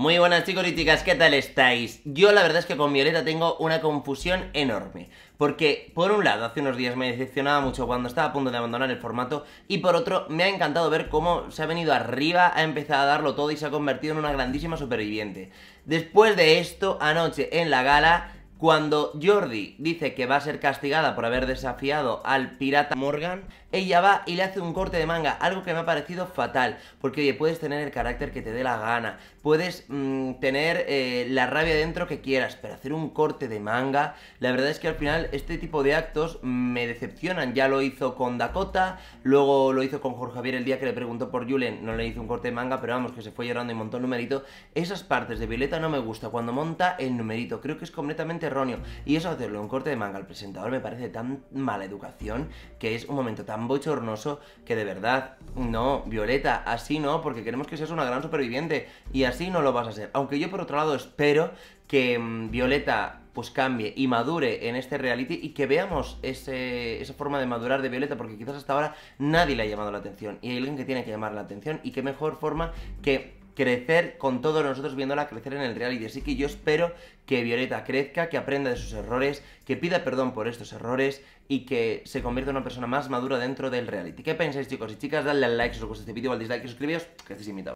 Muy buenas chicos y chicas, ¿qué tal estáis? Yo la verdad es que con Violeta tengo una confusión enorme. Porque, por un lado, hace unos días me decepcionaba mucho cuando estaba a punto de abandonar el formato. Y por otro, me ha encantado ver cómo se ha venido arriba, ha empezado a darlo todo y se ha convertido en una grandísima superviviente. Después de esto, anoche en la gala cuando Jordi dice que va a ser castigada por haber desafiado al pirata Morgan, ella va y le hace un corte de manga, algo que me ha parecido fatal, porque oye, puedes tener el carácter que te dé la gana, puedes mm, tener eh, la rabia dentro que quieras, pero hacer un corte de manga, la verdad es que al final este tipo de actos me decepcionan. Ya lo hizo con Dakota, luego lo hizo con Jorge Javier el día que le preguntó por Julen, no le hizo un corte de manga, pero vamos, que se fue llorando y montó el numerito. Esas partes de Violeta no me gusta, cuando monta el numerito, creo que es completamente y eso hacerle un corte de manga al presentador me parece tan mala educación que es un momento tan bochornoso que de verdad, no, Violeta, así no, porque queremos que seas una gran superviviente y así no lo vas a ser. Aunque yo por otro lado espero que mm, Violeta pues cambie y madure en este reality y que veamos esa forma de madurar de Violeta, porque quizás hasta ahora nadie le ha llamado la atención y hay alguien que tiene que llamar la atención y qué mejor forma que crecer con todos nosotros viéndola crecer en el reality. Así que yo espero que Violeta crezca, que aprenda de sus errores, que pida perdón por estos errores y que se convierta en una persona más madura dentro del reality. ¿Qué pensáis, chicos y chicas? Dadle al like si os gusta este vídeo, al dislike y suscribiros, que estéis invitados.